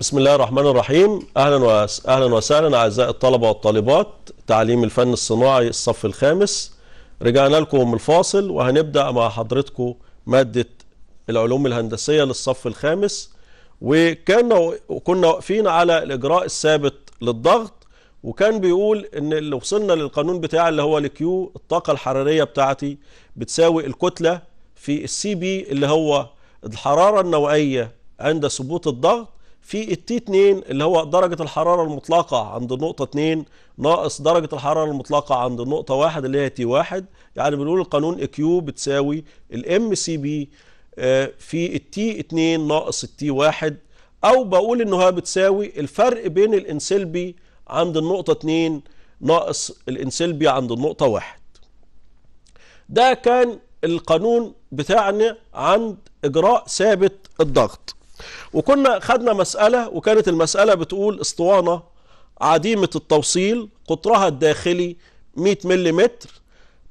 بسم الله الرحمن الرحيم اهلا وس... اهلا وسهلا اعزائي الطلبه والطالبات تعليم الفن الصناعي الصف الخامس رجعنا لكم من الفاصل وهنبدا مع حضرتكم ماده العلوم الهندسيه للصف الخامس وكان وكنا واقفين على الاجراء الثابت للضغط وكان بيقول ان اللي وصلنا للقانون بتاع اللي هو الكيو الطاقه الحراريه بتاعتي بتساوي الكتله في السي بي اللي هو الحراره النوعيه عند ثبوت الضغط في التي 2 اللي هو درجة الحرارة المطلقة عند النقطة 2 ناقص درجة الحرارة المطلقة عند النقطة 1 اللي هي تي 1 يعني بنقول القانون كيو بتساوي الام آه، سي بي في التي 2 ناقص التي 1 او بقول انها بتساوي الفرق بين الانسلبي عند النقطة 2 ناقص الانسلبي عند النقطة 1 ده كان القانون بتاعنا عند اجراء ثابت الضغط وكنا خدنا مسألة وكانت المسألة بتقول اسطوانة عديمة التوصيل قطرها الداخلي 100 ملم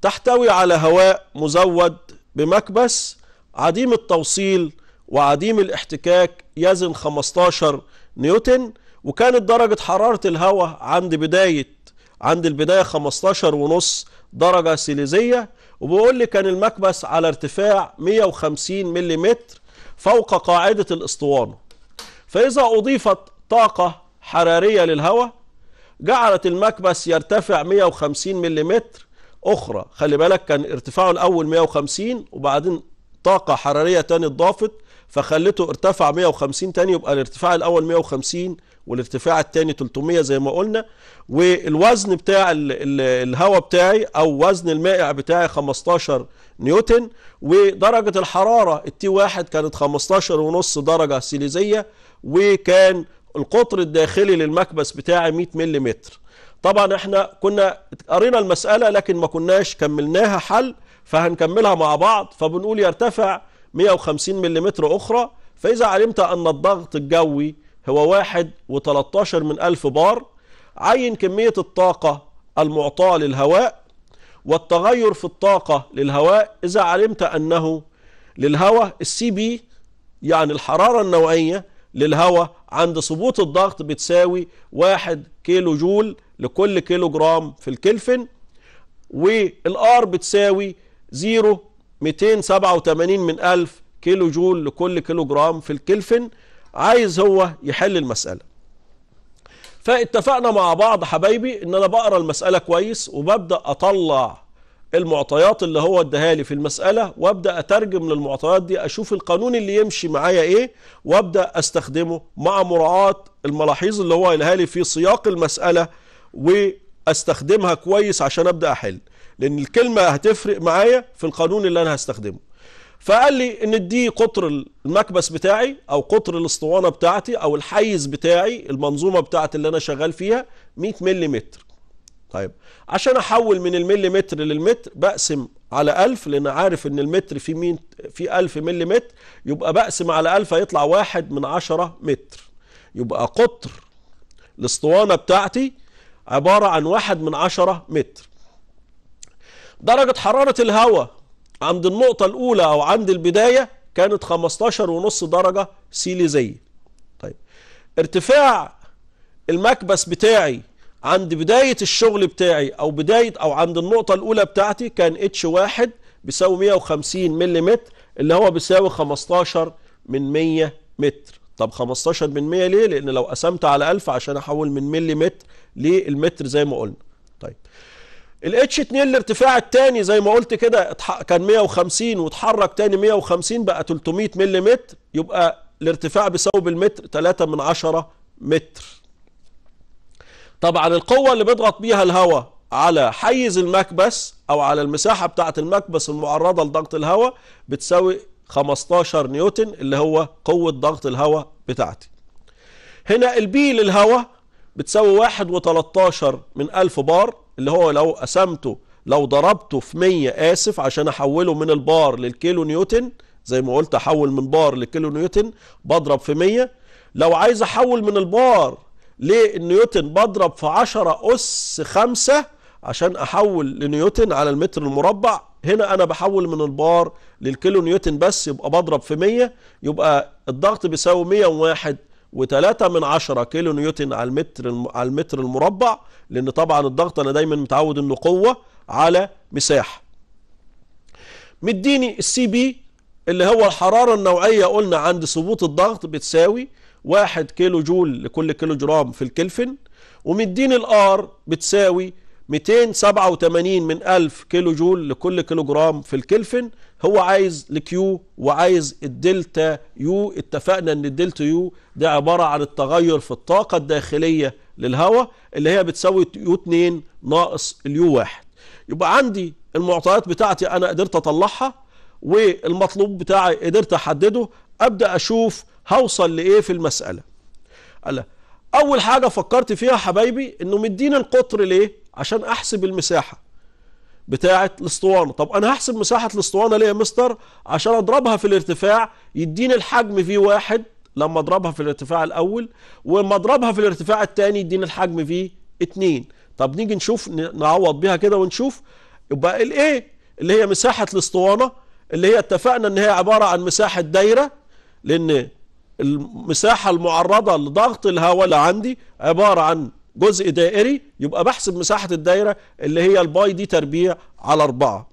تحتوي على هواء مزود بمكبس عديم التوصيل وعديم الاحتكاك يزن 15 نيوتن وكانت درجة حرارة الهواء عند بداية عند البداية 15 ونص درجة سيليزية وبقول لي كان المكبس على ارتفاع 150 ملم فوق قاعدة الاسطوانة فإذا أضيفت طاقة حرارية للهواء جعلت المكبس يرتفع 150 ملم أخرى خلي بالك كان ارتفاعه الأول 150 وبعدين طاقة حرارية تاني اتضافت فخلته ارتفع 150 تاني يبقى الارتفاع الأول 150 والارتفاع الثاني 300 زي ما قلنا والوزن بتاع الهواء بتاعي او وزن المائع بتاعي 15 نيوتن ودرجة الحرارة التي واحد كانت 15 ونص درجة سيليزية وكان القطر الداخلي للمكبس بتاعي 100 ملم طبعا احنا كنا قرينا المسألة لكن ما كناش كملناها حل فهنكملها مع بعض فبنقول يرتفع 150 ملم أخرى فإذا علمت أن الضغط الجوي هو واحد وتلتاشر من ألف بار عين كمية الطاقة المعطاة للهواء والتغير في الطاقة للهواء إذا علمت أنه للهواء السي بي يعني الحرارة النوعية للهواء عند ثبوت الضغط بتساوي واحد كيلو جول لكل كيلو جرام في الكلفن والآر بتساوي سبعة 287 من ألف كيلو جول لكل كيلو جرام في الكلفن عايز هو يحل المسألة فاتفقنا مع بعض حبايبي ان انا بقرا المسألة كويس وببدأ اطلع المعطيات اللي هو اداها لي في المسألة وابدأ اترجم للمعطيات دي اشوف القانون اللي يمشي معايا ايه وابدأ استخدمه مع مراعاة الملاحظ اللي هو قالها لي في سياق المسألة واستخدمها كويس عشان ابدأ احل لان الكلمة هتفرق معايا في القانون اللي انا هستخدمه فقال لي ان دي قطر المكبس بتاعي او قطر الاسطوانه بتاعتي او الحيز بتاعي المنظومه بتاعتي اللي انا شغال فيها 100 ملم طيب عشان احول من الملم للمتر بقسم على 1000 لان عارف ان المتر في مين في 1000 ملم يبقى بقسم على 1000 هيطلع واحد من عشرة متر يبقى قطر الاسطوانه بتاعتي عباره عن واحد من عشرة متر درجه حراره الهواء عند النقطة الأولى أو عند البداية كانت 15 ونص درجة سيليزية طيب ارتفاع المكبس بتاعي عند بداية الشغل بتاعي أو بداية أو عند النقطة الأولى بتاعتي كان اتش واحد بيساوي 150 ملم اللي هو بيساوي 15 من 100 متر طب 15 من 100 ليه؟ لأن لو قسمت على 1000 عشان أحول من ملي متر للمتر زي ما قلنا طيب الاتش 2 الارتفاع الثاني زي ما قلت كده كان 150 واتحرك ثاني 150 بقى 300 ملم يبقى الارتفاع بيساوي بالمتر 3 من 10 متر طبعا القوة اللي بيضغط بيها الهواء على حيز المكبس او على المساحة بتاعة المكبس المعرضة لضغط الهواء بتساوي 15 نيوتن اللي هو قوة ضغط الهواء بتاعتي هنا البي للهواء بتساوي 1 و13 من 1000 بار اللي هو لو قسمته لو ضربته في 100 آسف عشان أحوله من البار للكيلو نيوتن زي ما قلت أحول من بار لكيلو نيوتن بضرب في 100 لو عايز أحول من البار للنيوتن بضرب في 10 أس 5 عشان أحول لنيوتن على المتر المربع هنا أنا بحول من البار للكيلو نيوتن بس يبقى بضرب في 100 يبقى الضغط بيساوي 101 وتلاتة من عشرة كيلو نيوتن على المتر على المتر المربع لأن طبعا الضغط أنا دايما متعود إنه قوة على مساحة. مديني السي بي اللي هو الحرارة النوعية قلنا عند ثبوت الضغط بتساوي واحد كيلو جول لكل كيلو جرام في الكلفن ومديني الآر بتساوي 287 من 1000 كيلو جول لكل كيلو جرام في الكلفن هو عايز الكيو وعايز الدلتا يو اتفقنا ان الدلتا يو ده عبارة عن التغير في الطاقة الداخلية للهواء اللي هي بتساوي يو 2 ناقص اليو 1 يبقى عندي المعطيات بتاعتي انا قدرت اطلعها والمطلوب بتاعي قدرت احدده ابدا اشوف هوصل لايه في المسألة قال اول حاجة فكرت فيها حبايبي انه مدينا القطر ليه عشان احسب المساحة بتاعة الاسطوانة طب أنا هحسب مساحة الاسطوانة ليه يا مستر عشان أضربها في الارتفاع يديني الحجم في واحد لما أضربها في الارتفاع الأول ولما أضربها في الارتفاع الثاني يديني الحجم في اتنين طب نيجي نشوف نعوض بيها كده ونشوف يبقى الايه اللي هي مساحة الاسطوانة اللي هي اتفقنا ان هي عبارة عن مساحة دايرة لأن المساحة المعرضة لضغط الهواء اللي عندي عبارة عن جزء دائري يبقى بحسب مساحة الدايرة اللي هي الباي دي تربيع على 4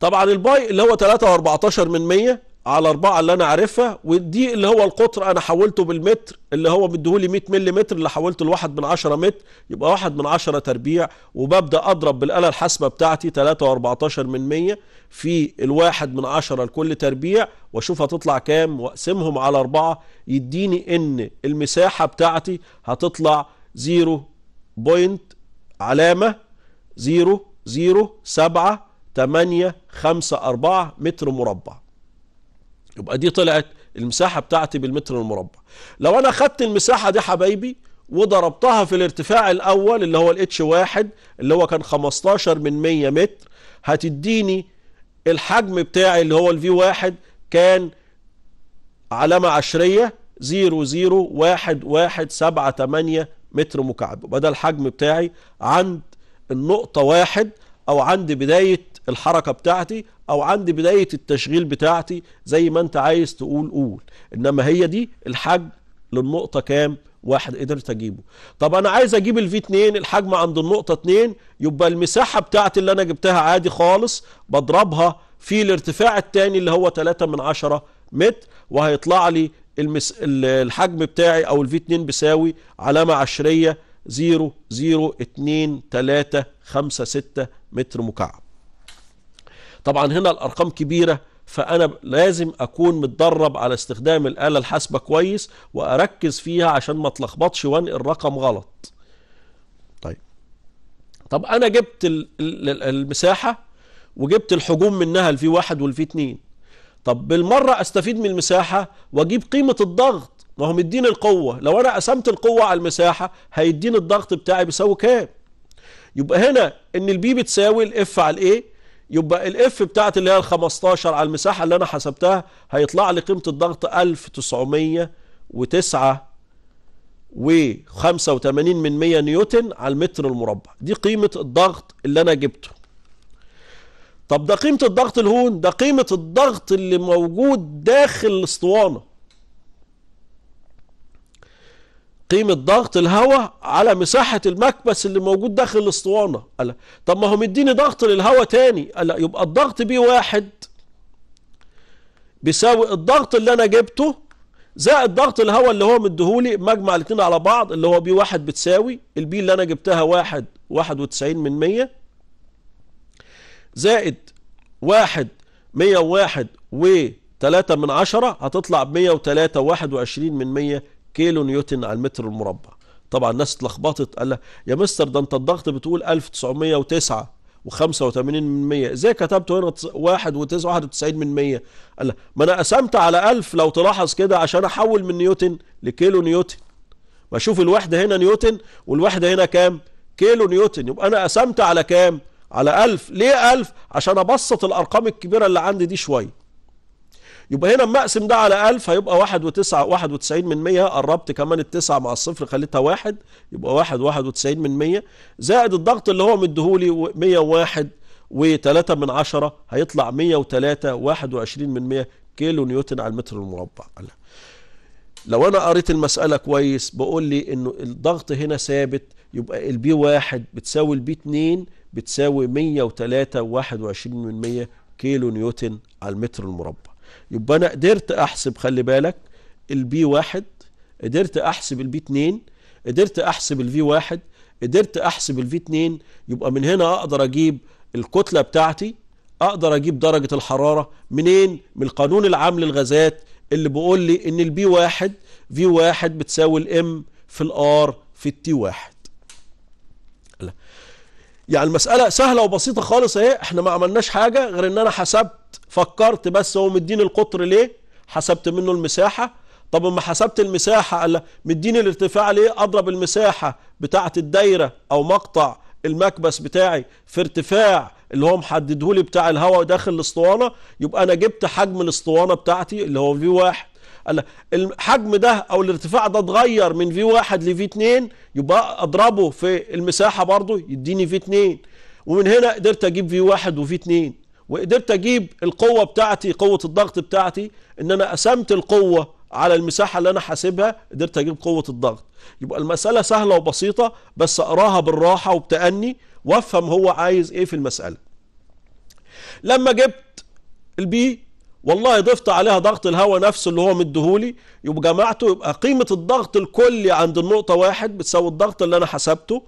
طبعا الباي اللي هو 3 و14 من 100 على أربعة اللي أنا عارفها ودي اللي هو القطر أنا حولته بالمتر اللي هو مديهولي 100 ملم اللي حولته لواحد من 10 متر يبقى واحد من 10 تربيع وببدأ أضرب بالآلة الحاسبة بتاعتي 3.14 من 100 في الواحد من 10 لكل تربيع وأشوف هتطلع كام وأقسمهم على أربعة يديني إن المساحة بتاعتي هتطلع 0 بوينت علامة 0 0 7 8 5 4 متر مربع يبقى دي طلعت المساحة بتاعتي بالمتر المربع لو أنا خدت المساحة دي حبايبي وضربتها في الارتفاع الأول اللي هو الاتش واحد اللي هو كان 15 من 100 متر هتديني الحجم بتاعي اللي هو الفي واحد كان علامة عشرية 0011178 متر مكعب يبقى ده الحجم بتاعي عند النقطة واحد أو عند بداية الحركة بتاعتي او عند بداية التشغيل بتاعتي زي ما انت عايز تقول قول انما هي دي الحجم للنقطة كام واحد قدرت اجيبه طب انا عايز اجيب الفي 2 الحجم عند النقطة 2 يبقى المساحة بتاعتي اللي انا جبتها عادي خالص بضربها في الارتفاع التاني اللي هو 3 من 10 متر وهيطلع لي المس... الحجم بتاعي او الفي 2 بيساوي علامة عشرية 0 0 2 3 5 6 متر مكعب طبعا هنا الأرقام كبيرة فأنا لازم أكون متدرب على استخدام الآلة الحاسبة كويس وأركز فيها عشان ما اتلخبطش وانقل الرقم غلط طيب طب أنا جبت المساحة وجبت الحجوم منها الفي واحد والفي اتنين طب بالمرة أستفيد من المساحة وأجيب قيمة الضغط ما هو مديني القوة لو أنا قسمت القوة على المساحة هيديني الضغط بتاعي بيساوي كام يبقى هنا ان البي بتساوي الاف على الايه يبقى الاف بتاعت اللي هي ال 15 على المساحه اللي انا حسبتها هيطلع لي قيمه الضغط 1909 و85 من 100 نيوتن على المتر المربع دي قيمه الضغط اللي انا جبته طب ده قيمه الضغط الهون ده قيمه الضغط اللي موجود داخل الاسطوانه قيمة ضغط الهواء على مساحة المكبس اللي موجود داخل الاسطوانة قال طب ما هو مديني ضغط للهواء تاني قال يبقى الضغط بي واحد بيساوي الضغط اللي انا جبته زائد ضغط الهواء اللي هو مديهولي مجمع الاتنين على بعض اللي هو بي واحد بتساوي البي اللي انا جبتها واحد واحد وتسعين من مية زائد واحد مية وواحد وتلاتة من عشرة هتطلع بمية وتلاتة واحد وعشرين من مية كيلو نيوتن على المتر المربع طبعا الناس اتلخبطت قال لك يا مستر ده انت الضغط بتقول 1909 و85 من 100 ازاي كتبته هنا 1 و 91 من 100 قال لك ما انا قسمت على 1000 لو تلاحظ كده عشان احول من نيوتن لكيلو نيوتن بشوف الوحده هنا نيوتن والوحده هنا كام كيلو نيوتن يبقى انا قسمت على كام على 1000 ليه 1000 عشان ابسط الارقام الكبيره اللي عندي دي شويه يبقى هنا اما اقسم ده على 1000 هيبقى 1 وتسعة 91 من 100 قربت كمان التسعة مع الصفر خليتها واحد يبقى 1 91 من 100 زائد الضغط اللي هو مديهولي 101 و3 من 10 هيطلع 103 21 من 100 كيلو نيوتن على المتر المربع لو انا قريت المسألة كويس بقول لي انه الضغط هنا ثابت يبقى البي واحد بتساوي البي اتنين بتساوي 103 21 من 100 كيلو نيوتن على المتر المربع يبقى انا قدرت احسب خلي بالك البي واحد قدرت احسب البي اتنين قدرت احسب الفي واحد قدرت احسب الفي اتنين يبقى من هنا اقدر اجيب الكتلة بتاعتي اقدر اجيب درجة الحرارة منين من القانون العام للغازات اللي بيقول لي ان البي واحد في واحد بتساوي الام في الار في التي واحد يعني المسألة سهلة وبسيطة خالص اهي احنا ما عملناش حاجة غير ان انا حسبت فكرت بس هو مديني القطر ليه حسبت منه المساحة طب اما حسبت المساحة قال مديني الارتفاع ليه اضرب المساحة بتاعة الدايرة او مقطع المكبس بتاعي في ارتفاع اللي هو محدده لي بتاع الهواء داخل الاسطوانة يبقى انا جبت حجم الاسطوانة بتاعتي اللي هو في واحد قال الحجم ده او الارتفاع ده اتغير من في واحد لفي اتنين يبقى اضربه في المساحة برضه يديني في اتنين ومن هنا قدرت اجيب في واحد وفي اتنين وقدرت اجيب القوة بتاعتي قوة الضغط بتاعتي ان انا قسمت القوة على المساحة اللي أنا حاسبها قدرت أجيب قوة الضغط يبقى المسألة سهلة وبسيطة بس أقراها بالراحة وبتأني وأفهم هو عايز إيه في المسألة لما جبت البي والله ضفت عليها ضغط الهواء نفسه اللي هو مديهولي يبقى جمعته يبقى قيمة الضغط الكلي عند النقطة واحد بتساوي الضغط اللي أنا حسبته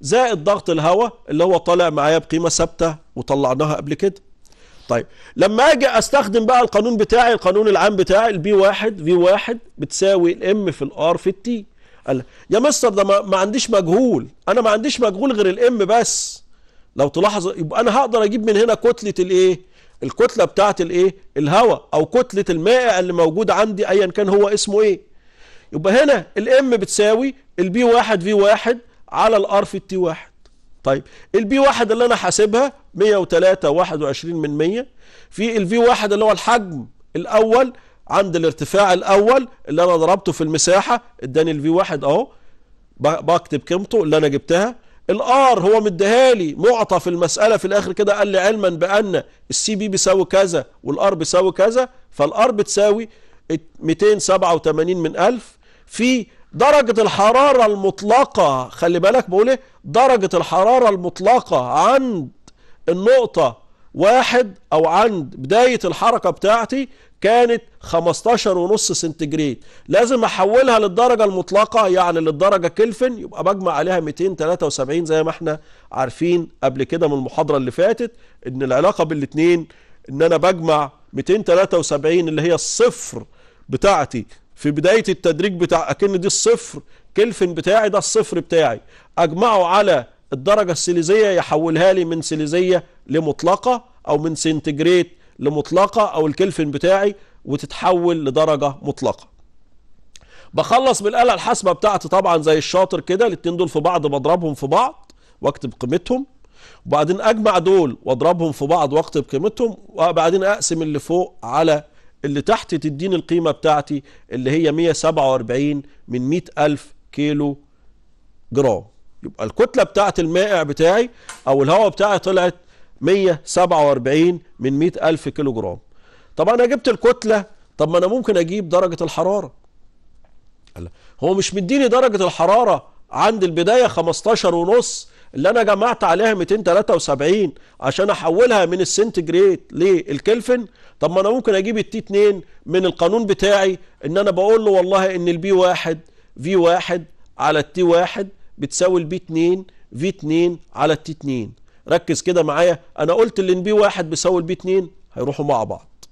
زائد ضغط الهواء اللي هو طالع معايا بقيمة ثابتة وطلعناها قبل كده طيب لما أجي أستخدم بقى القانون بتاعي القانون العام بتاعي البي واحد في واحد بتساوي الام في الار في التي قال يا مستر ده ما, ما عنديش مجهول أنا ما عنديش مجهول غير الام بس لو تلاحظ يبقى أنا هقدر أجيب من هنا كتلة الإيه الكتله بتاعه الايه الهواء او كتله المائع اللي موجود عندي ايا كان هو اسمه ايه يبقى هنا الام بتساوي البي 1 في 1 على الار في التي 1 طيب البي 1 اللي انا حاسبها 103 21 من 100 في الفي 1 اللي هو الحجم الاول عند الارتفاع الاول اللي انا ضربته في المساحه اداني الفي 1 اهو بكتب قيمته اللي انا جبتها الار هو لي معطى في المسألة في الاخر كده قال لي علما بان السي بي بيساوي كذا والار بيساوي كذا فالار بتساوي 287 من 1000 في درجة الحرارة المطلقة خلي بالك بقول ايه درجة الحرارة المطلقة عند النقطة واحد او عند بداية الحركة بتاعتي كانت 15 ونص سنتجريد لازم احولها للدرجة المطلقة يعني للدرجة كلفن يبقى بجمع عليها 273 زي ما احنا عارفين قبل كده من المحاضرة اللي فاتت ان العلاقة بالاتنين ان انا بجمع 273 اللي هي الصفر بتاعتي في بداية التدريج بتاع اكن دي الصفر كلفن بتاعي ده الصفر بتاعي اجمعه على الدرجة السيليزيه يحولها لي من سيليزيه لمطلقة او من سنتجريد لمطلقة او الكلفن بتاعي وتتحول لدرجة مطلقة بخلص بالآلة الحاسبة بتاعتي طبعا زي الشاطر كده الاتنين دول في بعض بضربهم في بعض واكتب قيمتهم وبعدين اجمع دول واضربهم في بعض واكتب قيمتهم وبعدين اقسم اللي فوق على اللي تحت تديني القيمة بتاعتي اللي هي 147 من 100 ألف كيلو جرام يبقى الكتلة بتاعت المائع بتاعي أو الهواء بتاعي طلعت 147 من 100000 كيلو جرام طب أنا جبت الكتلة طب ما أنا ممكن أجيب درجة الحرارة هو مش مديني درجة الحرارة عند البداية 15 ونص اللي أنا جمعت عليها 273 عشان أحولها من السنتجريد للكلفن طب ما أنا ممكن أجيب التي 2 من القانون بتاعي إن أنا بقول له والله إن البي 1 في 1 على التي 1 بتساوي البي 2 في 2 على التي 2 ركز كده معايا انا قلت ان بي واحد بيساوي البي 2 هيروحوا مع بعض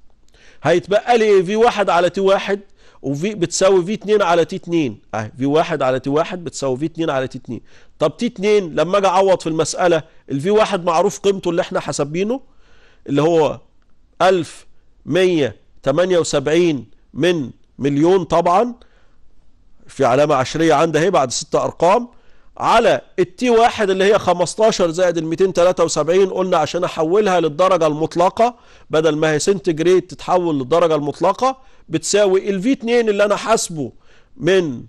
هيتبقى لي في واحد على تي واحد وفي بتساوي في 2 على تي 2 اهي في 1 على تي 1 بتساوي في 2 على تي 2 طب تي 2 لما اجي اعوض في المساله الفي 1 معروف قيمته اللي احنا حاسبينه اللي هو 1178 من مليون طبعا في علامه عشريه عندها اهي بعد ست ارقام على التي واحد اللي هي 15 زائد ال 273 قلنا عشان احولها للدرجة المطلقة بدل ما هي سنتجريد تتحول للدرجة المطلقة بتساوي ال في 2 اللي انا حاسبه من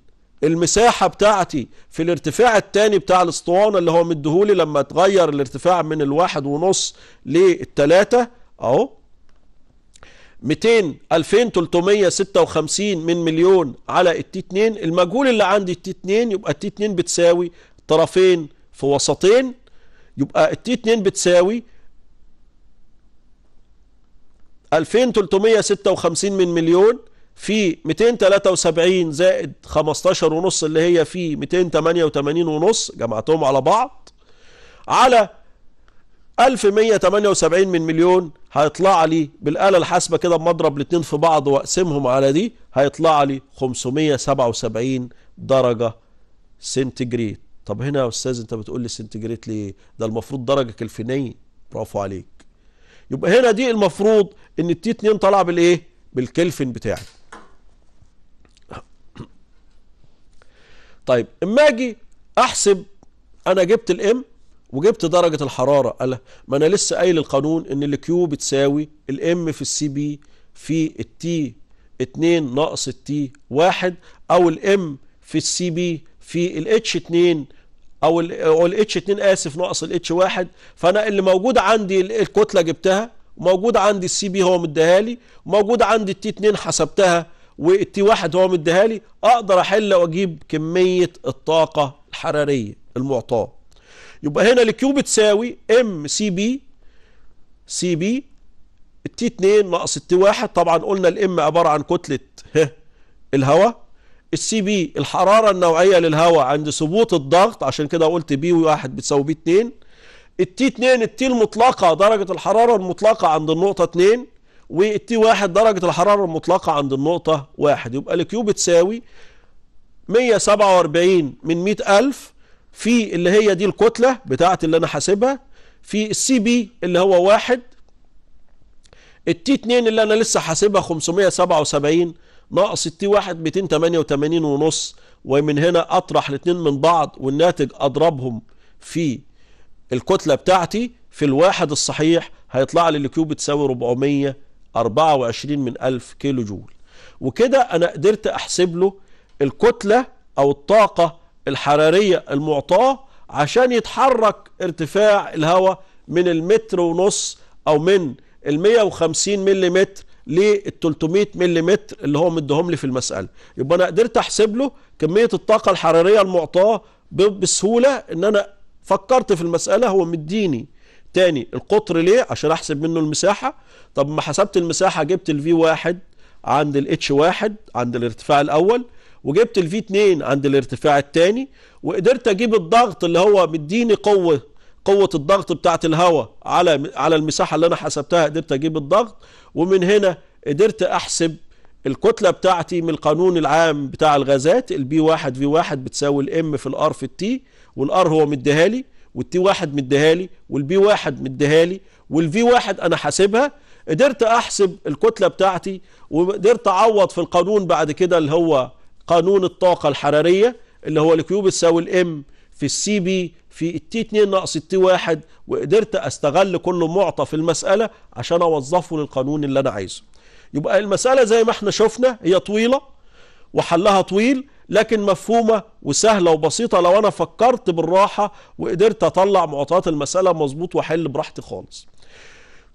المساحة بتاعتي في الارتفاع الثاني بتاع الاسطوانة اللي هو مديهولي لما اتغير الارتفاع من الواحد ونص للتلاتة اهو 200 2356 من مليون على التي 2 المجهول اللي عندي التي 2 يبقى التي 2 بتساوي طرفين في وسطين يبقى التي 2 بتساوي 2356 من مليون في 273 زائد 15 ونص اللي هي في 288 ونص جمعتهم على بعض على 1178 من مليون هيطلع لي بالآلة الحاسبة كده بمضرب الاتنين في بعض واقسمهم على دي هيطلع لي 577 درجة سنتجريت طب هنا يا أستاذ أنت بتقول لي سنتجريت ليه؟ ده المفروض درجة كلفينية برافو عليك يبقى هنا دي المفروض إن التي 2 طالعة بالإيه؟ بالكلفن بتاعي طيب اما اجي احسب انا جبت الام وجبت درجة الحرارة قال ما انا لسه قايل القانون ان الكيو بتساوي الام في السي بي في التي 2 ناقص التي 1 او الام في السي بي في الاتش 2 او الاتش 2 اسف ناقص الاتش 1 فانا اللي موجود عندي الكتلة جبتها وموجود عندي السي بي هو مديها لي وموجود عندي التي 2 حسبتها والتي 1 هو مديها لي اقدر احل واجيب كمية الطاقة الحرارية المعطاه يبقى هنا الكيو بتساوي ام سي بي سي بي تي 2 ناقص التي 1 طبعا قلنا الام عباره عن كتله ه الهواء السي بي الحراره النوعيه للهواء عند ثبوت الضغط عشان كده قلت بي 1 بتساوي بي 2 التي 2 التي المطلقه درجه الحراره المطلقه عند النقطه 2 والتي 1 درجه الحراره المطلقه عند النقطه 1 يبقى الكيو بتساوي 147 من 100000 في اللي هي دي الكتلة بتاعت اللي انا حاسبها في السي بي اللي هو واحد التي 2 اللي انا لسه حاسبها 577 ناقص التي 1 288 ونص ومن هنا اطرح الاثنين من بعض والناتج اضربهم في الكتلة بتاعتي في الواحد الصحيح هيطلع لي الكيو بتساوي 424 من 1000 كيلو جول وكده انا قدرت احسب له الكتلة او الطاقة الحرارية المعطاة عشان يتحرك ارتفاع الهواء من المتر ونص او من ال 150 ملم لل 300 ملم اللي هو مديهم لي في المسألة يبقى انا قدرت احسب له كمية الطاقة الحرارية المعطاة بسهولة ان انا فكرت في المسألة هو مديني تاني القطر ليه عشان احسب منه المساحة طب ما حسبت المساحة جبت الفي واحد عند الاتش واحد عند الارتفاع الاول وجبت الفي 2 عند الارتفاع الثاني وقدرت اجيب الضغط اللي هو مديني قوه قوه الضغط بتاعه الهواء على على المساحه اللي انا حسبتها قدرت اجيب الضغط ومن هنا قدرت احسب الكتلة بتاعتي من القانون العام بتاع الغازات البي 1 في 1 بتساوي الام في الار في التي والار هو مديها لي والتي 1 مديها لي والبي 1 مديها لي والفي 1 انا حاسبها قدرت احسب الكتلة بتاعتي وقدرت اعوض في القانون بعد كده اللي هو قانون الطاقة الحرارية اللي هو الكيوب يساوي الام في السي بي في التي 2 ناقص التي 1 وقدرت استغل كل معطى في المسألة عشان اوظفه للقانون اللي انا عايزه يبقى المسألة زي ما احنا شفنا هي طويلة وحلها طويل لكن مفهومة وسهلة وبسيطة لو انا فكرت بالراحة وقدرت اطلع معطيات المسألة مظبوط واحل براحتي خالص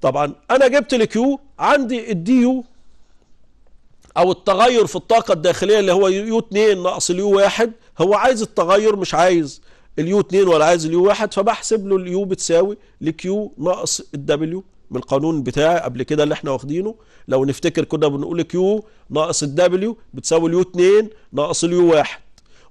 طبعا انا جبت الكيو عندي الديو او التغير في الطاقة الداخلية اللي هو يو 2 ناقص اليو 1 هو عايز التغير مش عايز اليو 2 ولا عايز اليو 1 فبحسب له اليو بتساوي لكيو ناقص الدبليو من القانون بتاعي قبل كده اللي احنا واخدينه لو نفتكر كنا بنقول كيو ناقص الدبليو بتساوي اليو 2 ناقص اليو 1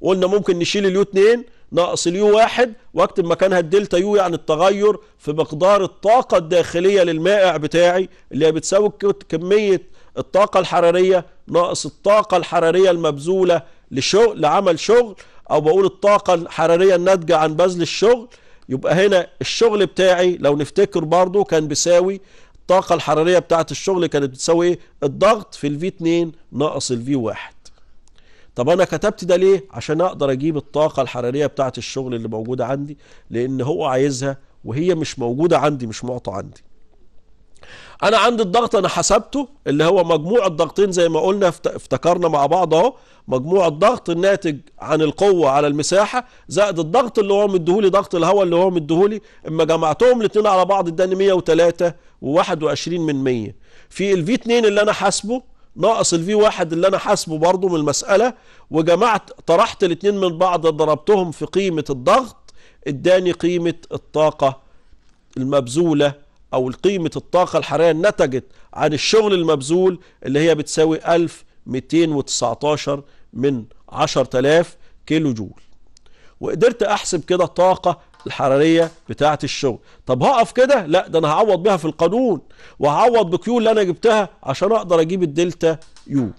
قلنا ممكن نشيل اليو 2 ناقص اليو 1 واكتب مكانها الدلتا يو يعني التغير في مقدار الطاقة الداخلية للمائع بتاعي اللي هي بتساوي كمية الطاقة الحرارية ناقص الطاقة الحرارية المبذولة لشغل لعمل شغل أو بقول الطاقة الحرارية الناتجة عن بذل الشغل يبقى هنا الشغل بتاعي لو نفتكر برضو كان بيساوي الطاقة الحرارية بتاعة الشغل كانت بتساوي ايه؟ الضغط في الفي 2 ناقص الفي 1 طب انا كتبت ده ليه؟ عشان اقدر اجيب الطاقة الحرارية بتاعة الشغل اللي موجودة عندي لان هو عايزها وهي مش موجودة عندي مش معطى عندي انا عندي الضغط انا حسبته اللي هو مجموع الضغطين زي ما قلنا افتكرنا مع بعض اهو مجموع الضغط الناتج عن القوه على المساحه زائد الضغط اللي هو مديهولي ضغط الهواء اللي هو مديهولي اما جمعتهم الاثنين على بعض اداني 103 و21 من 100 في الفي 2 اللي انا حاسبه ناقص الفي 1 اللي انا حاسبه برضه من المساله وجمعت طرحت الاثنين من بعض ضربتهم في قيمه الضغط اداني قيمه الطاقه المبذوله أو قيمة الطاقة الحرارية نتجت عن الشغل المبذول اللي هي بتساوي 1219 من 10000 كيلو جول وقدرت أحسب كده الطاقة الحرارية بتاعة الشغل طب هقف كده لا ده أنا هعوض بها في القانون وهعوض بكيو اللي أنا جبتها عشان أقدر أجيب الدلتا يو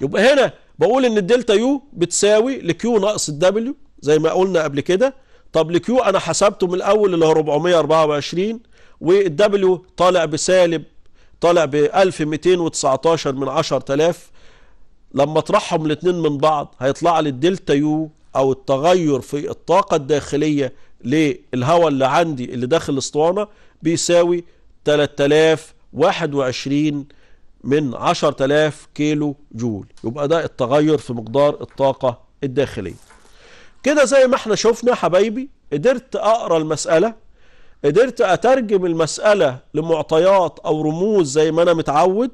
يبقى هنا بقول ان الدلتا يو بتساوي لكيو ناقص الدبليو زي ما قلنا قبل كده طب الكيو انا حسبته من الاول اللي هو 424 والدبليو طالع بسالب طالع ب 1219 من 10000 لما اطرحهم الاثنين من بعض هيطلع لي الدلتا يو او التغير في الطاقه الداخليه للهواء اللي عندي اللي داخل الاسطوانه بيساوي 3021 من 10000 كيلو جول يبقى ده التغير في مقدار الطاقه الداخليه كده زي ما احنا شفنا حبايبي قدرت اقرا المسألة قدرت اترجم المسألة لمعطيات او رموز زي ما انا متعود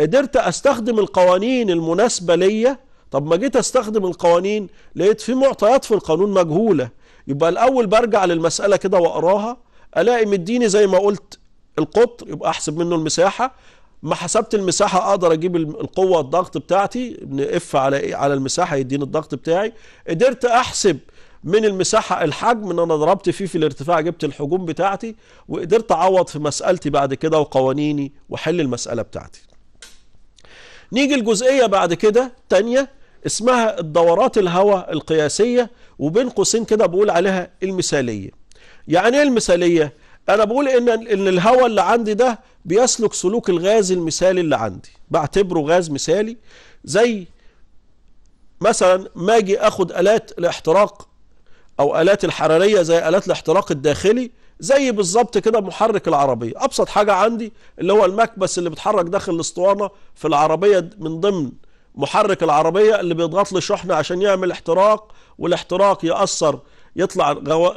قدرت استخدم القوانين المناسبة ليا طب ما جيت استخدم القوانين لقيت في معطيات في القانون مجهولة يبقى الاول برجع للمسألة كده واقراها الاقي مديني زي ما قلت القطر يبقى احسب منه المساحة ما حسبت المساحة اقدر اجيب القوة الضغط بتاعتي اف على ايه على المساحة يديني الضغط بتاعي قدرت احسب من المساحة الحجم ان انا ضربت فيه في الارتفاع جبت الحجوم بتاعتي وقدرت اعوض في مسألتي بعد كده وقوانيني واحل المسألة بتاعتي نيجي الجزئية بعد كده تانية اسمها الدورات الهواء القياسية وبين قوسين كده بقول عليها المثالية يعني ايه المثالية انا بقول ان ان الهواء اللي عندي ده بيسلك سلوك الغاز المثالي اللي عندي بعتبره غاز مثالي زي مثلا ما اجي اخد الات الاحتراق او الات الحراريه زي الات الاحتراق الداخلي زي بالظبط كده محرك العربيه ابسط حاجه عندي اللي هو المكبس اللي بيتحرك داخل الاسطوانه في العربيه من ضمن محرك العربيه اللي بيضغط لي شحنه عشان يعمل احتراق والاحتراق ياثر يطلع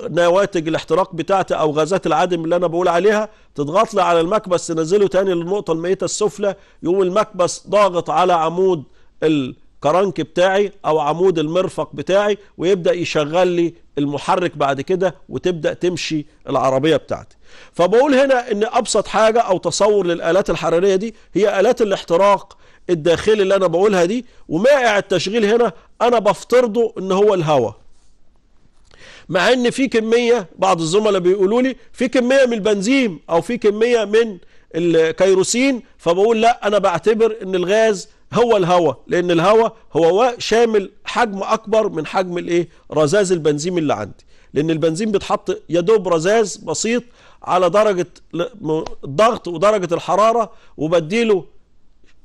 نواتج الاحتراق بتاعته او غازات العدم اللي انا بقول عليها تضغط لي على المكبس تنزله تاني للنقطه الميته السفلى يقوم المكبس ضاغط على عمود الكرنك بتاعي او عمود المرفق بتاعي ويبدا يشغل لي المحرك بعد كده وتبدا تمشي العربيه بتاعتي فبقول هنا ان ابسط حاجه او تصور للالات الحراريه دي هي الات الاحتراق الداخلي اللي انا بقولها دي ومائع التشغيل هنا انا بفترضه ان هو الهواء مع ان في كمية بعض الزملاء بيقولوا لي في كمية من البنزين او في كمية من الكيروسين فبقول لا انا بعتبر ان الغاز هو الهواء لان الهواء هو شامل حجم اكبر من حجم الايه رذاذ البنزين اللي عندي لان البنزين بيتحط يا دوب رذاذ بسيط على درجة الضغط ودرجة الحرارة وبديله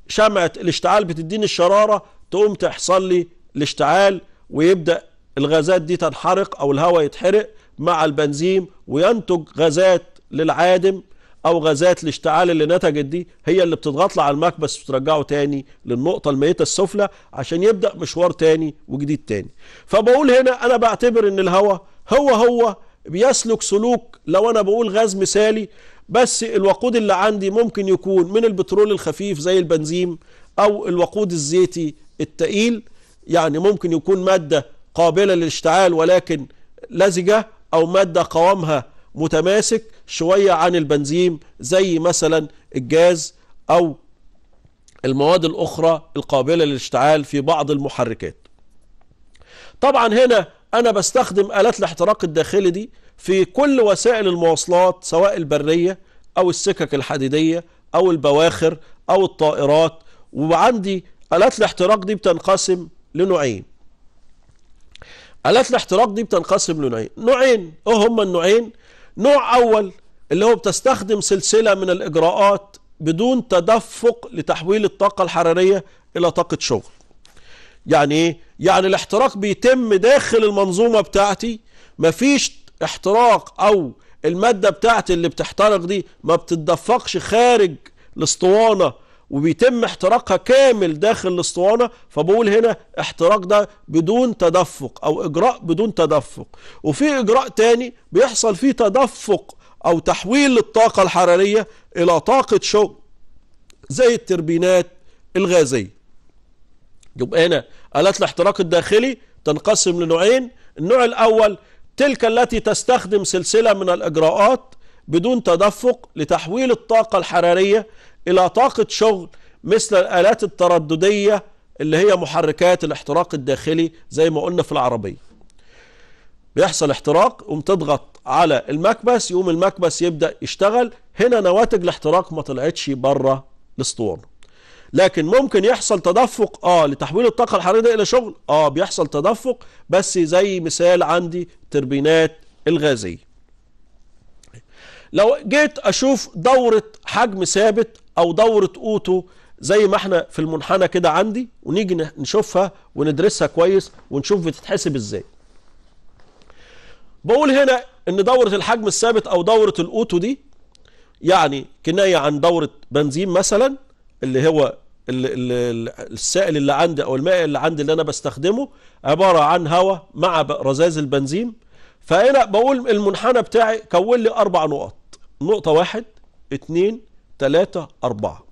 شمعة الاشتعال بتديني الشرارة تقوم تحصل لي الاشتعال ويبدأ الغازات دي تنحرق أو الهواء يتحرق مع البنزين وينتج غازات للعادم أو غازات الاشتعال اللي نتجت دي هي اللي بتضغط على المكبس وترجعه تاني للنقطة الميتة السفلى عشان يبدأ مشوار تاني وجديد تاني فبقول هنا أنا بعتبر إن الهواء هو هو بيسلك سلوك لو أنا بقول غاز مثالي بس الوقود اللي عندي ممكن يكون من البترول الخفيف زي البنزين أو الوقود الزيتي التقيل يعني ممكن يكون مادة قابلة للاشتعال ولكن لزجة أو مادة قوامها متماسك شوية عن البنزين زي مثلا الجاز أو المواد الأخرى القابلة للاشتعال في بعض المحركات طبعا هنا أنا بستخدم آلات الاحتراق الداخلي دي في كل وسائل المواصلات سواء البرية أو السكك الحديدية أو البواخر أو الطائرات وعندي آلات الاحتراق دي بتنقسم لنوعين آلات الاحتراق دي بتنقسم لنوعين نوعين ايه هما النوعين نوع أول اللي هو بتستخدم سلسلة من الإجراءات بدون تدفق لتحويل الطاقة الحرارية إلى طاقة شغل يعني إيه؟ يعني الاحتراق بيتم داخل المنظومة بتاعتي مفيش احتراق أو المادة بتاعتي اللي بتحترق دي ما بتتدفقش خارج الاسطوانة وبيتم احتراقها كامل داخل الاسطوانة فبقول هنا احتراق ده بدون تدفق او اجراء بدون تدفق وفي اجراء تاني بيحصل فيه تدفق او تحويل الطاقة الحرارية الى طاقة شغل زي التربينات الغازية يبقى هنا آلات الاحتراق الداخلي تنقسم لنوعين النوع الأول تلك التي تستخدم سلسلة من الإجراءات بدون تدفق لتحويل الطاقة الحرارية إلى طاقة شغل مثل الآلات الترددية اللي هي محركات الاحتراق الداخلي زي ما قلنا في العربية بيحصل احتراق ومتضغط تضغط على المكبس يقوم المكبس يبدأ يشتغل هنا نواتج الاحتراق ما طلعتش بره الاسطوانة لكن ممكن يحصل تدفق اه لتحويل الطاقة الحرارية ده إلى شغل اه بيحصل تدفق بس زي مثال عندي تربينات الغازية لو جيت أشوف دورة حجم ثابت او دوره اوتو زي ما احنا في المنحنى كده عندي ونيجي نشوفها وندرسها كويس ونشوف بتتحسب ازاي بقول هنا ان دوره الحجم الثابت او دوره الاوتو دي يعني كنايه عن دوره بنزين مثلا اللي هو السائل اللي عندي او الماء اللي عندي اللي انا بستخدمه عباره عن هواء مع رذاذ البنزين فهنا بقول المنحنى بتاعي كون لي اربع نقط نقطه واحد اتنين ثلاثة أربعة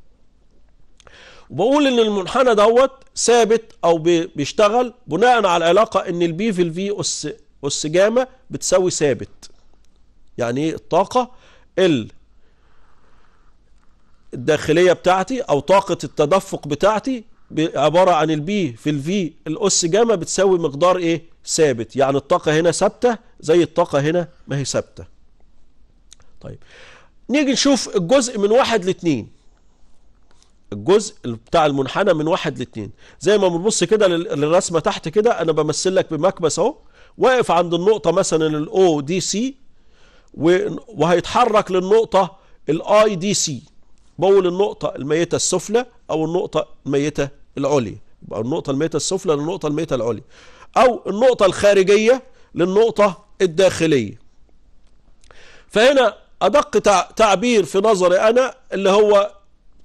وبقول ان المنحنى دوت ثابت او بيشتغل بناء على العلاقة ان البي في الفي اس اس جاما بتساوي ثابت يعني ايه الطاقة ال الداخلية بتاعتي او طاقة التدفق بتاعتي عبارة عن البي في الفي الاس جاما بتساوي مقدار ايه ثابت يعني الطاقة هنا ثابتة زي الطاقة هنا ما هي ثابتة طيب نيجي نشوف الجزء من واحد لاتنين الجزء بتاع المنحنى من واحد لاتنين زي ما بنبص كده للرسمه تحت كده انا بمثل لك بمكبس اهو واقف عند النقطه مثلا الاو دي سي وهيتحرك للنقطه الاي دي سي بقول النقطه الميته السفلى او النقطه الميته العليا يبقى النقطه الميته السفلى للنقطه الميته العليا او النقطه الخارجيه للنقطه الداخليه فهنا أدق تعبير في نظري أنا اللي هو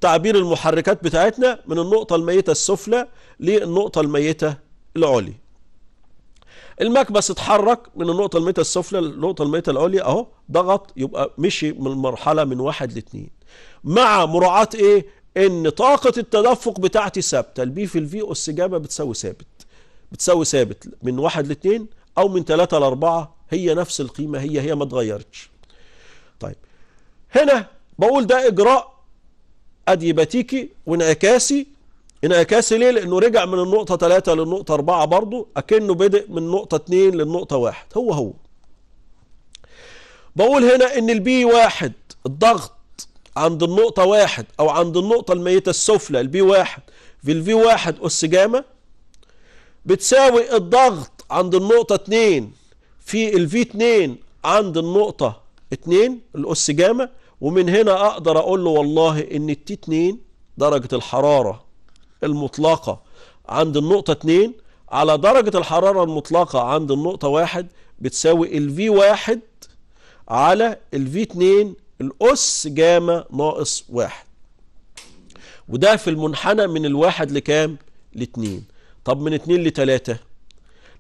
تعبير المحركات بتاعتنا من النقطة الميتة السفلى للنقطة الميتة العليا المكبس اتحرك من النقطة الميتة السفلى للنقطة الميتة العليا اهو ضغط يبقى مشي من المرحلة من واحد لاتنين مع مراعاة ايه؟ ان طاقة التدفق بتاعتي ثابتة البي في الفي اس جابة بتساوي ثابت بتساوي ثابت من واحد لاتنين او من ثلاثة لاربعة هي نفس القيمة هي هي ما اتغيرتش طيب هنا بقول ده إجراء أديباتيكي وانعكاسي انعكاسي ليه لأنه رجع من النقطة 3 للنقطة 4 برضه أكنه بدأ من نقطة 2 للنقطة 1 هو هو بقول هنا ان البي 1 الضغط عند النقطة واحد او عند النقطة الميتة السفلى البي واحد في الفي واحد اس جاما بتساوي الضغط عند النقطة اتنين في الفي اتنين عند النقطة 2 الأس جاما ومن هنا أقدر أقول له والله إن التي 2 درجة الحرارة المطلقة عند النقطة 2 على درجة الحرارة المطلقة عند النقطة 1 بتساوي الفي 1 على الفي 2 الأس جاما ناقص 1 وده في المنحنى من الواحد لكام؟ لاتنين طب من اتنين لتلاتة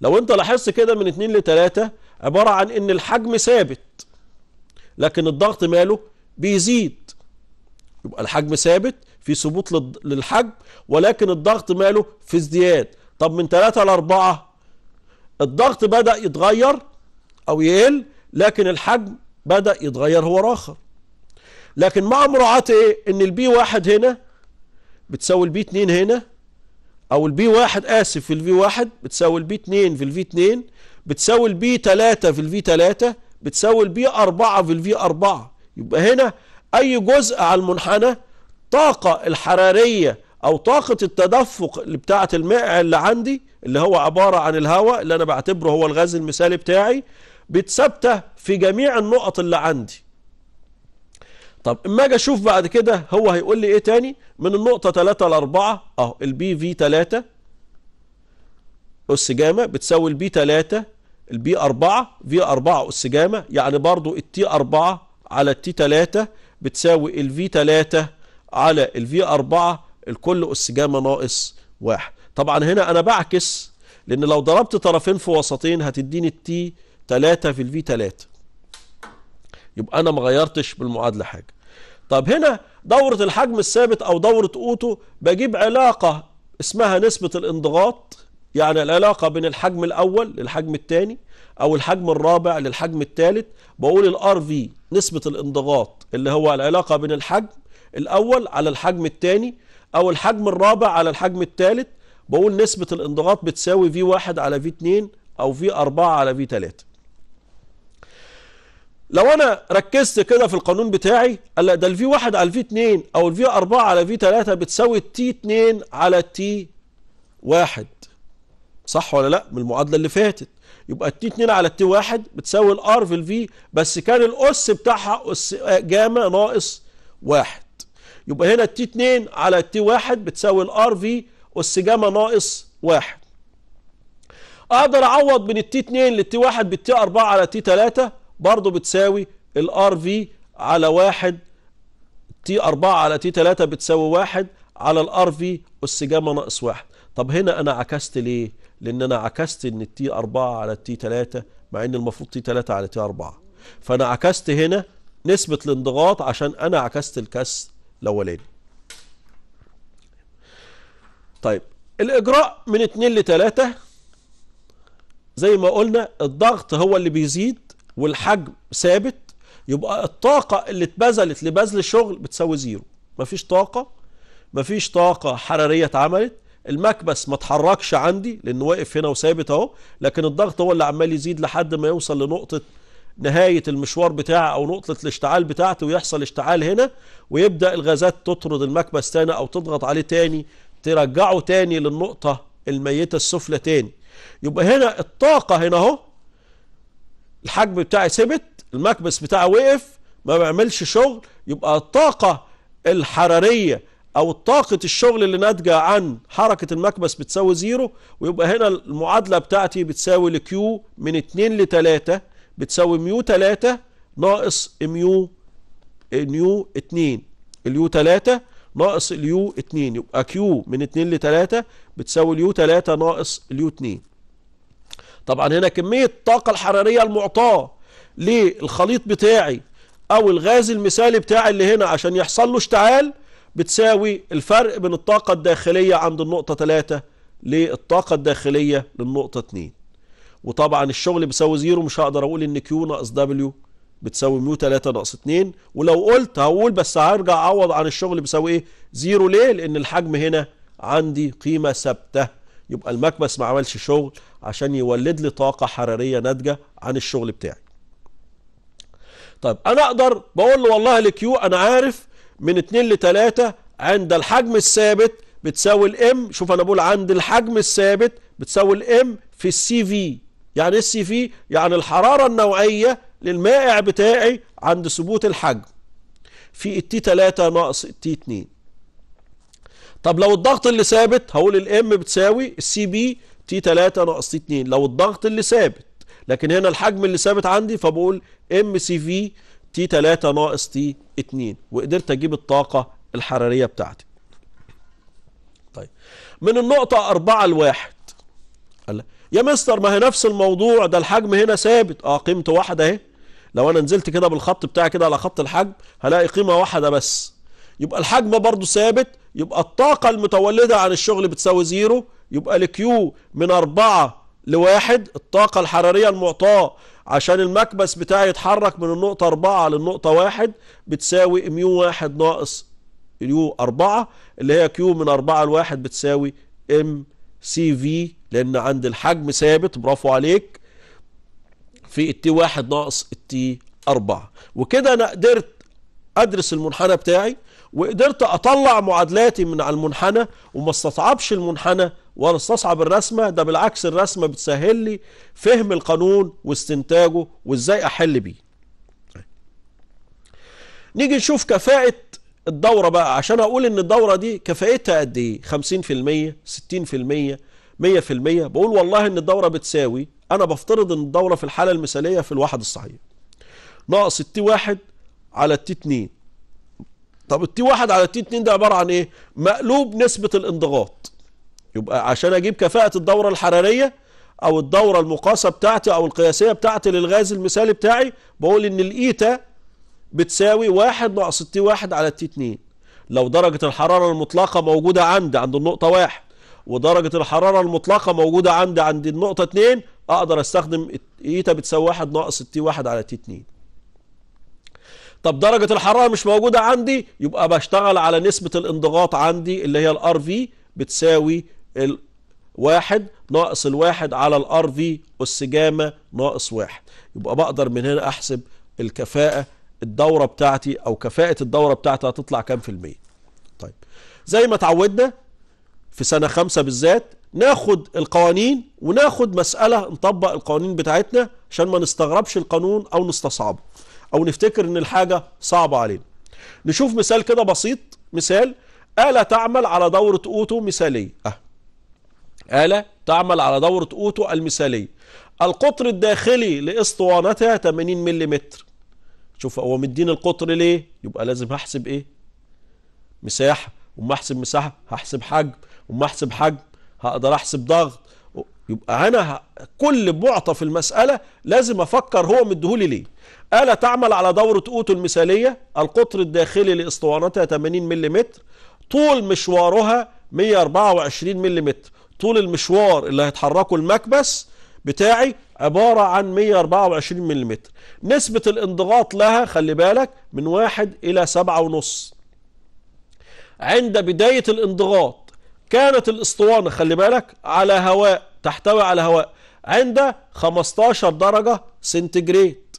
لو انت لاحظت كده من اتنين لتلاتة عبارة عن ان الحجم ثابت لكن الضغط ماله بيزيد يبقى الحجم ثابت في ثبوت للحجم ولكن الضغط ماله في ازدياد طب من 3 ل 4 الضغط بدأ يتغير أو يقل لكن الحجم بدأ يتغير هو آخر لكن مع مراعاة إيه؟ إن البي واحد هنا بتساوي البي 2 هنا أو البي واحد آسف في الفي واحد بتساوي البي 2 في الفي 2 بتساوي البي 3 في الفي 3 بتساوي البي 4 في الفي 4 يبقى هنا أي جزء على المنحنى طاقة الحرارية أو طاقة التدفق اللي بتاعة المائع اللي عندي اللي هو عبارة عن الهواء اللي أنا بعتبره هو الغاز المثالي بتاعي بتثبت في جميع النقط اللي عندي طب اما اجي اشوف بعد كده هو هيقول لي ايه تاني من النقطة 3 ل 4 اهو البي في 3 اس جاما بتساوي البي 3 البي 4 في 4 أس جاما يعني برضو التي 4 على التي 3 بتساوي الفي 3 على الفي 4 الكل أس جاما ناقص واحد طبعا هنا أنا بعكس لأن لو ضربت طرفين في وسطين هتديني التي 3 في الفي 3 يبقى أنا ما غيرتش بالمعادلة حاجة طب هنا دورة الحجم الثابت أو دورة أوتو بجيب علاقة اسمها نسبة الانضغاط يعني العلاقة بين الحجم الأول للحجم الثاني أو الحجم الرابع للحجم الثالث بقول الار في نسبة الانضغاط اللي هو العلاقة بين الحجم الأول على الحجم الثاني أو الحجم الرابع على الحجم الثالث بقول نسبة الانضغاط بتساوي في واحد على في اتنين أو في أربعة على في V3 لو أنا ركزت كده في القانون بتاعي قال ده الفي واحد على الفي اتنين أو الفي أربعة على في V3 بتساوي التي اتنين على التي واحد صح ولا لا من المعادله اللي فاتت يبقى التي 2 على التي 1 بتساوي الار في الفي بس كان الاس بتاعها اس جاما ناقص 1 يبقى هنا التي 2 على التي 1 بتساوي الار في اس جاما ناقص 1 اقدر اعوض من التي 2 للتي 1 بالتي 4 على تي 3 برضه بتساوي الار في على 1 تي 4 على تي 3 بتساوي 1 على الار في اس جاما ناقص 1 طب هنا انا عكست ليه لان انا عكست ان التي 4 على التي 3 مع ان المفروض تي 3 على تي 4 فانا عكست هنا نسبة الانضغاط عشان انا عكست الكس الاولاني طيب الاجراء من 2 ل 3 زي ما قلنا الضغط هو اللي بيزيد والحجم ثابت يبقى الطاقة اللي اتبذلت لبذل الشغل بتساوي زيرو مفيش طاقة مفيش طاقة حرارية اتعملت المكبس ما اتحركش عندي لانه واقف هنا وثابت اهو لكن الضغط هو اللي عمال يزيد لحد ما يوصل لنقطه نهايه المشوار بتاعه او نقطه الاشتعال بتاعته ويحصل اشتعال هنا ويبدا الغازات تطرد المكبس تاني او تضغط عليه تاني ترجعه تاني للنقطه الميته السفلى تاني يبقى هنا الطاقه هنا اهو الحجم بتاعي ثبت المكبس بتاعي وقف ما بيعملش شغل يبقى الطاقه الحراريه او طاقة الشغل اللي ناتجة عن حركة المكبس بتساوي زيرو ويبقى هنا المعادلة بتاعتي بتساوي الكيو من اتنين لتلاتة بتساوي ميو تلاتة ناقص ميو نيو آه، اتنين اليو تلاتة ناقص اليو اتنين يبقى كيو من اتنين لتلاتة بتساوي اليو تلاتة ناقص اليو اتنين طبعا هنا كمية الطاقة الحرارية المعطاة للخليط بتاعي او الغاز المثالي بتاعي اللي هنا عشان يحصل له اشتعال بتساوي الفرق بين الطاقة الداخلية عند النقطة 3 للطاقة الداخلية للنقطة 2 وطبعا الشغل بيساوي زيرو مش هقدر اقول ان كيو ناقص دبليو بتساوي ميو 3 ناقص 2 ولو قلت هقول بس هرجع اعوض عن الشغل بيساوي ايه زيرو ليه لان الحجم هنا عندي قيمة ثابتة يبقى المكبس ما عملش شغل عشان يولد لي طاقة حرارية ناتجة عن الشغل بتاعي طيب انا اقدر بقول له والله لكيو انا عارف من 2 ل 3 عند الحجم الثابت بتساوي الام شوف انا بقول عند الحجم الثابت بتساوي الام في السي في يعني السي في يعني الحرارة النوعية للمائع بتاعي عند ثبوت الحجم في التي 3 ناقص التي 2 طب لو الضغط اللي ثابت هقول الام بتساوي السي بي تي 3 ناقص تي 2 لو الضغط اللي ثابت لكن هنا الحجم اللي ثابت عندي فبقول ام سي في تي 3 ناقص تي 2 وقدرت اجيب الطاقة الحرارية بتاعتي طيب من النقطة 4 ل 1 قال يا مستر ما هي نفس الموضوع ده الحجم هنا ثابت اه قيمته واحدة اهي لو انا نزلت كده بالخط بتاعي كده على خط الحجم هلاقي قيمة واحدة بس يبقى الحجم برضه ثابت يبقى الطاقة المتولدة عن الشغل بتساوي زيرو يبقى الكيو من 4 لواحد الطاقة الحرارية المعطاة عشان المكبس بتاعي يتحرك من النقطة 4 للنقطة 1 بتساوي ميو 1 ناقص اليو 4 اللي هي كيو من 4 ل 1 بتساوي ام سي في لأن عند الحجم ثابت برافو عليك في التي 1 ناقص التي 4 وكده أنا قدرت أدرس المنحنى بتاعي وقدرت أطلع معادلاتي من على المنحنى وما استصعبش المنحنى ولا استصعب الرسمه ده بالعكس الرسمه بتسهل لي فهم القانون واستنتاجه وازاي احل بيه نيجي نشوف كفاءه الدوره بقى عشان اقول ان الدوره دي كفاءتها قد ايه 50% 60% 100% بقول والله ان الدوره بتساوي انا بفترض ان الدوره في الحاله المثاليه في الواحد الصحيح ناقص التي واحد على التي 2 طب التي واحد على التي 2 ده عباره عن ايه مقلوب نسبه الانضغاط يبقى عشان اجيب كفاءة الدورة الحرارية او الدورة المقاسة بتاعتي او القياسية بتاعتي للغاز المثالي بتاعي بقول ان الايتا بتساوي واحد ناقص التي واحد على التي اتنين لو درجة الحرارة المطلقة موجودة عندي عند النقطة واحد ودرجة الحرارة المطلقة موجودة عندي عند النقطة اتنين اقدر استخدم ايتا بتساوي واحد ناقص التي واحد على التي اتنين طب درجة الحرارة مش موجودة عندي يبقى بشتغل على نسبة الانضغاط عندي اللي هي الار في بتساوي الواحد ناقص الواحد على الار في أس جاما ناقص واحد يبقى بقدر من هنا أحسب الكفاءة الدورة بتاعتي أو كفاءة الدورة بتاعتي هتطلع كام في المية طيب زي ما اتعودنا في سنة خمسة بالذات ناخد القوانين وناخد مسألة نطبق القوانين بتاعتنا عشان ما نستغربش القانون أو نستصعبه أو نفتكر إن الحاجة صعبة علينا نشوف مثال كده بسيط مثال آلة تعمل على دورة أوتو مثالية أه. آلة تعمل على دورة أوتو المثالية القطر الداخلي لاسطوانتها 80 ملم شوف هو مدين القطر ليه يبقى لازم هحسب ايه مساحة وما احسب مساحة هحسب حجم وما احسب حجم هقدر احسب ضغط يبقى انا كل معطى في المسألة لازم افكر هو مديهولي ليه آلة تعمل على دورة اوتو المثالية القطر الداخلي لاسطوانتها 80 ملم طول مشوارها 124 ملم طول المشوار اللي هيتحركه المكبس بتاعي عبارة عن 124 ملم نسبة الانضغاط لها خلي بالك من واحد إلى سبعة ونص عند بداية الانضغاط كانت الاسطوانة خلي بالك على هواء تحتوي على هواء عند 15 درجة سنتجريت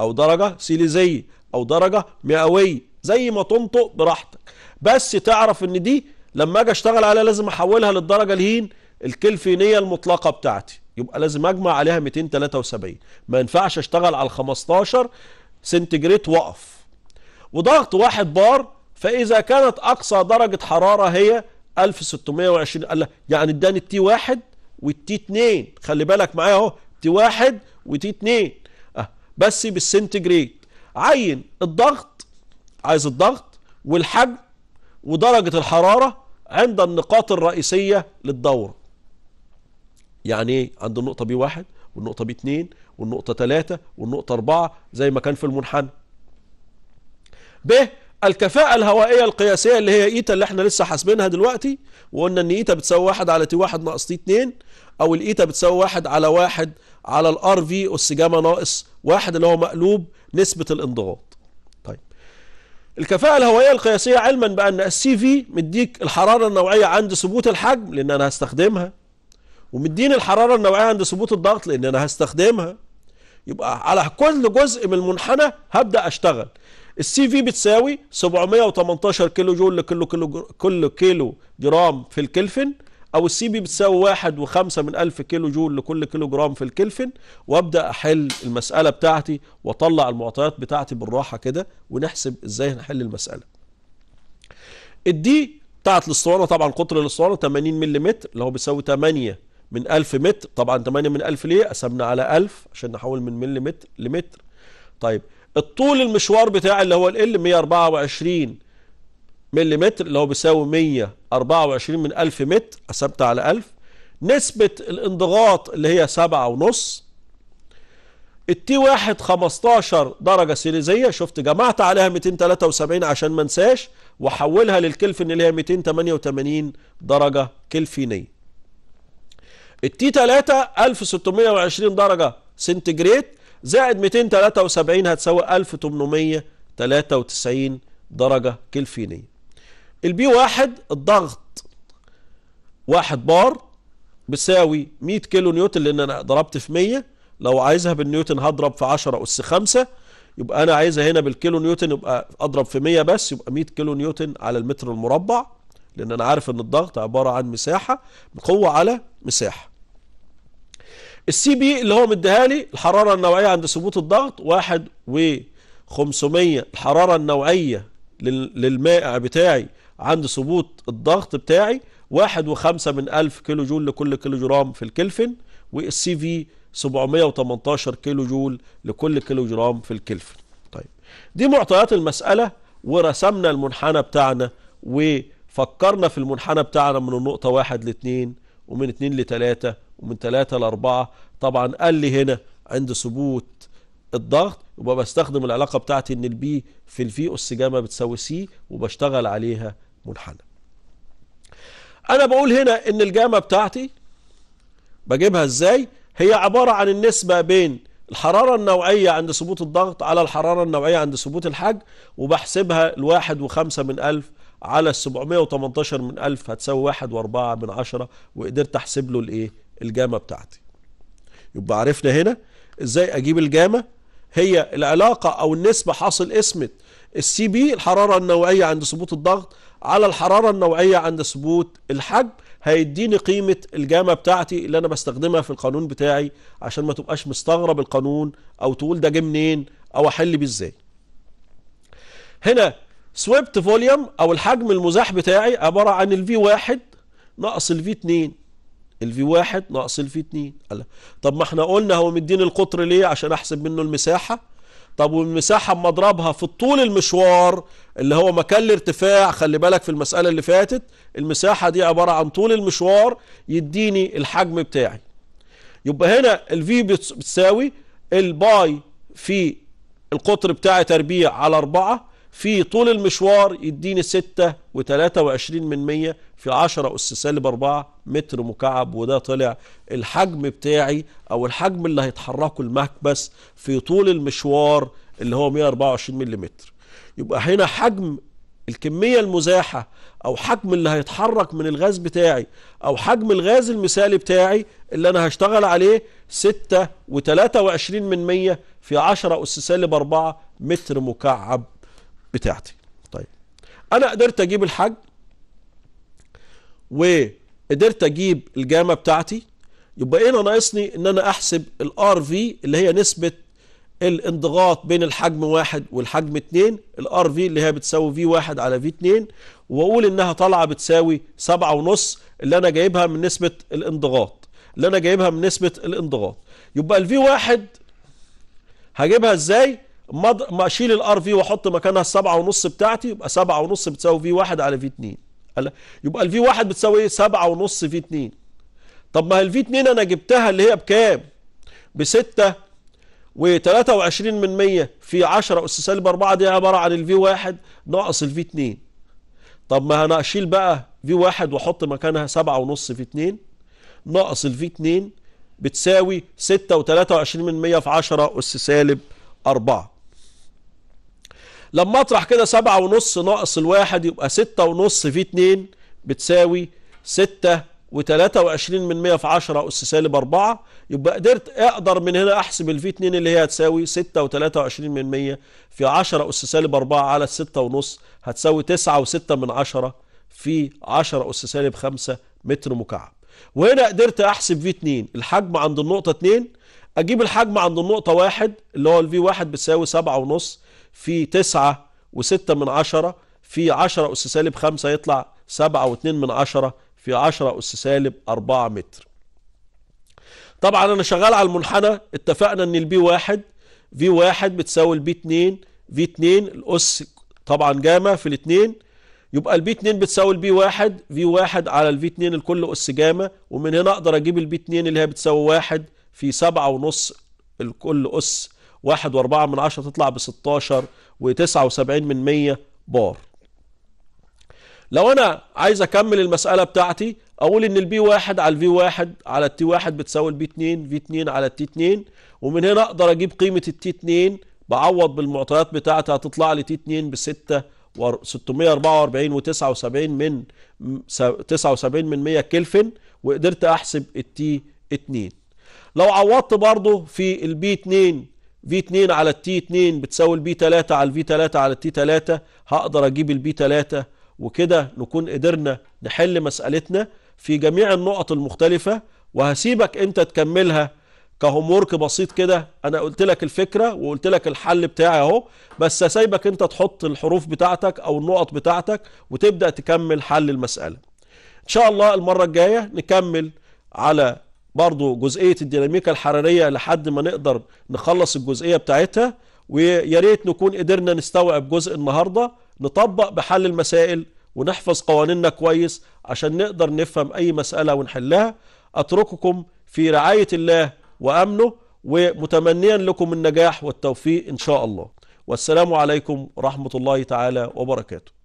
أو درجة سيليزية أو درجة مئوية زي ما تنطق براحتك بس تعرف ان دي لما اجي اشتغل عليها لازم احولها للدرجه الهين الكلفينيه المطلقه بتاعتي يبقى لازم اجمع عليها 273 ما ينفعش اشتغل على 15 سنتجريت وقف وضغط واحد بار فاذا كانت اقصى درجه حراره هي 1620 قال يعني اداني التي واحد والتي 2 خلي بالك معايا اهو تي واحد وتي 2 أه بس بالسنتجريت عين الضغط عايز الضغط والحجم ودرجة الحرارة عند النقاط الرئيسية للدورة يعني ايه عند النقطة بي واحد والنقطة بي اتنين والنقطة تلاتة والنقطة اربعة زي ما كان في المنحنى ب الكفاءة الهوائية القياسية اللي هي ايتا اللي احنا لسه حاسبينها دلوقتي وقلنا ان ايتا بتساوي واحد على تي واحد ناقص تي اتنين او الايتا بتساوي واحد على واحد على الار في اس جاما ناقص واحد اللي هو مقلوب نسبة الانضغاط الكفاءة الهوائية القياسية علما بأن السي في مديك الحرارة النوعية عند ثبوت الحجم لأن أنا هستخدمها ومديني الحرارة النوعية عند ثبوت الضغط لأن أنا هستخدمها يبقى على كل جزء من المنحنى هبدأ أشتغل السي في بتساوي 718 كيلو جول لكل كيلو, كل كيلو جرام في الكلفن او السي بي بتساوي واحد وخمسة من الف كيلو جول لكل كيلو جرام في الكلفن وابدا احل المسألة بتاعتي واطلع المعطيات بتاعتي بالراحة كده ونحسب ازاي هنحل المسألة الدي بتاعت الاسطوانة طبعا قطر الاسطوانة 80 ملم اللي هو بيساوي 8 من 1000 متر طبعا 8 من 1000 ليه قسمنا على 1000 عشان نحول من ملم لمتر طيب الطول المشوار بتاعي اللي هو ال 124 ملم اللي هو بيساوي 124 من 1000 متر قسمت على 1000 نسبة الانضغاط اللي هي 7.5 التي واحد 15 درجة سيليزية شفت جمعت عليها 273 عشان ما انساش وحولها للكلفن اللي هي 288 درجة كلفينية التي 3 1620 درجة سنتيجريد زائد 273 هتساوي 1893 درجة كلفينية البي واحد الضغط واحد بار بيساوي 100 كيلو نيوتن لان انا ضربت في 100 لو عايزها بالنيوتن هضرب في 10 اس 5 يبقى انا عايزها هنا بالكيلو نيوتن يبقى اضرب في 100 بس يبقى 100 كيلو نيوتن على المتر المربع لان انا عارف ان الضغط عباره عن مساحه قوه على مساحه السي بي اللي هو مديها لي الحراره النوعيه عند ثبوت الضغط 1 و 500 الحراره النوعيه للمائع بتاعي عند ثبوت الضغط بتاعي واحد وخمسة من ألف كيلو جول لكل كيلو جرام في الكلفن والسي في 718 كيلو جول لكل كيلو جرام في الكلفن طيب دي معطيات المسألة ورسمنا المنحنى بتاعنا وفكرنا في المنحنى بتاعنا من النقطة واحد لاتنين ومن اتنين لتلاتة ومن تلاتة لأربعة طبعا قال لي هنا عند ثبوت الضغط وبستخدم العلاقة بتاعتي ان البي في الفي أس جاما بتساوي سي وبشتغل عليها منحنى انا بقول هنا ان الجامة بتاعتي بجيبها ازاي هي عبارة عن النسبة بين الحرارة النوعية عند ثبوت الضغط على الحرارة النوعية عند ثبوت الحجم وبحسبها الواحد وخمسة من ألف على السبعمية وتمنتاشر من ألف هتساوي واحد وأربعة من عشرة وقدرت أحسب له الإيه الجامة بتاعتي يبقى عرفنا هنا إزاي أجيب الجامة هي العلاقة أو النسبة حاصل اسمت السي بي الحرارة النوعية عند ثبوت الضغط على الحرارة النوعية عند ثبوت الحجم هيديني قيمة الجامة بتاعتي اللي أنا بستخدمها في القانون بتاعي عشان ما تبقاش مستغرب القانون أو تقول ده جه منين أو أحل بيه إزاي هنا سويبت فوليوم أو الحجم المزاح بتاعي عبارة عن الفي واحد ناقص الفي اتنين الفي واحد ناقص الفي اتنين طب ما احنا قلنا هو مديني القطر ليه عشان أحسب منه المساحة طب والمساحة اضربها في الطول المشوار اللي هو مكان الارتفاع خلي بالك في المسألة اللي فاتت المساحة دي عبارة عن طول المشوار يديني الحجم بتاعي يبقى هنا الفي بتساوي الباي في القطر بتاعي تربيع على 4 في طول المشوار يديني ستة و وعشرين من 100 في 10 أس سالب 4 متر مكعب وده طلع الحجم بتاعي أو الحجم اللي هيتحركه المكبس في طول المشوار اللي هو 124 ملم يبقى هنا حجم الكمية المزاحة أو حجم اللي هيتحرك من الغاز بتاعي أو حجم الغاز المثالي بتاعي اللي أنا هشتغل عليه ستة و وعشرين من 100 في 10 أس سالب 4 متر مكعب بتاعتي طيب انا قدرت اجيب الحجم وقدرت اجيب الجامعه بتاعتي يبقى انا إيه ناقصني ان انا احسب الار في اللي هي نسبه الانضغاط بين الحجم واحد والحجم اتنين الار في اللي هي بتساوي في واحد على في اتنين واقول انها طالعه بتساوي سبعة ونص اللي انا جايبها من نسبه الانضغاط اللي انا جايبها من نسبه الانضغاط يبقى الفي واحد هجيبها ازاي مض... ما اشيل الار في واحط مكانها السبعة ونص بتاعتي يبقى سبعة ونص بتساوي في واحد على في اتنين يبقى الفي واحد بتساوي ايه سبعة ونص في اتنين طب ما الفي اتنين انا جبتها اللي هي بكام بستة وتلاتة وعشرين من مية في عشرة اس سالب اربعة دي عبارة عن الفي واحد ناقص الفي اتنين طب ما انا اشيل بقى في واحد واحط مكانها سبعة ونص في اتنين ناقص الفي اتنين بتساوي ستة وتلاتة وعشرين من مية في عشرة اس سالب اربعة لما اطرح كده سبعة ونص ناقص الواحد يبقى ستة ونص في اتنين بتساوي ستة وتلاتة وعشرين من مية في عشرة أس سالب أربعة يبقى قدرت أقدر من هنا أحسب الفي اتنين اللي هي هتساوي ستة وتلاتة وعشرين من مية في عشرة أس سالب أربعة على الستة ونص هتساوي تسعة وستة من عشرة في عشرة أس سالب خمسة متر مكعب وهنا قدرت أحسب في اتنين الحجم عند النقطة اتنين أجيب الحجم عند النقطة واحد اللي هو الفي واحد بتساوي سبعة ونص في تسعة وستة من عشرة في عشرة أس سالب خمسة يطلع سبعة واتنين من عشرة في عشرة أس سالب أربعة متر طبعا أنا شغال على المنحنى اتفقنا أن البي واحد في واحد بتساوي البي اتنين في اتنين الأس طبعا جاما في الاتنين يبقى البي 2 بتساوي البي 1 في 1 على البي 2 الكل اس جاما ومن هنا اقدر اجيب البي 2 اللي هي بتساوي 1 في 7 ونص الكل اس واحد واربعة من عشرة تطلع بستاشر وتسعة وسبعين من مية بار لو انا عايز اكمل المسألة بتاعتي اقول ان البي واحد على الفي واحد على التي واحد بتساوي البي اتنين في اتنين على التي اتنين ومن هنا اقدر اجيب قيمة التي اتنين بعوض بالمعطيات بتاعتها هتطلع لي تي اتنين بستة 644 و79 من 79 من 100 كلفن وقدرت احسب التي 2 لو عوضت برضه في البي 2 في 2 على التي 2 بتساوي البي 3 على الفي 3 على التي 3 هقدر اجيب البي 3 وكده نكون قدرنا نحل مسألتنا في جميع النقط المختلفة وهسيبك انت تكملها كهومورك بسيط كده انا قلت لك الفكرة وقلت لك الحل بتاعي اهو بس سايبك انت تحط الحروف بتاعتك او النقط بتاعتك وتبدأ تكمل حل المسألة ان شاء الله المرة الجاية نكمل على برضو جزئية الديناميكا الحرارية لحد ما نقدر نخلص الجزئية بتاعتها ويا ريت نكون قدرنا نستوعب جزء النهاردة نطبق بحل المسائل ونحفظ قوانيننا كويس عشان نقدر نفهم أي مسألة ونحلها أترككم في رعاية الله وأمنه ومتمنيا لكم النجاح والتوفيق إن شاء الله والسلام عليكم ورحمة الله تعالى وبركاته